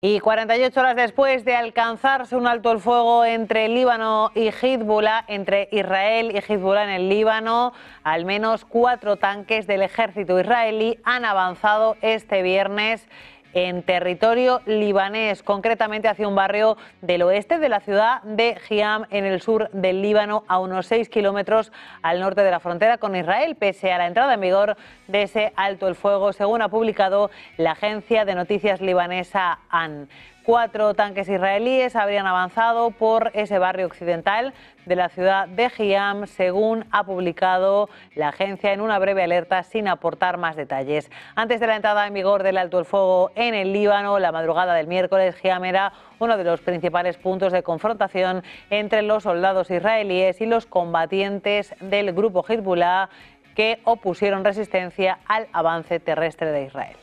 Y 48 horas después de alcanzarse un alto el fuego entre Líbano y Hezbollah, entre Israel y Hezbollah en el Líbano, al menos cuatro tanques del ejército israelí han avanzado este viernes en territorio libanés, concretamente hacia un barrio del oeste de la ciudad de jiam en el sur del Líbano, a unos 6 kilómetros al norte de la frontera con Israel, pese a la entrada en vigor de ese alto el fuego, según ha publicado la agencia de noticias libanesa AN. Cuatro tanques israelíes habrían avanzado por ese barrio occidental de la ciudad de Giam, según ha publicado la agencia en una breve alerta sin aportar más detalles. Antes de la entrada en vigor del alto el fuego en el Líbano, la madrugada del miércoles, Giam era uno de los principales puntos de confrontación entre los soldados israelíes y los combatientes del grupo Hezbollah que opusieron resistencia al avance terrestre de Israel.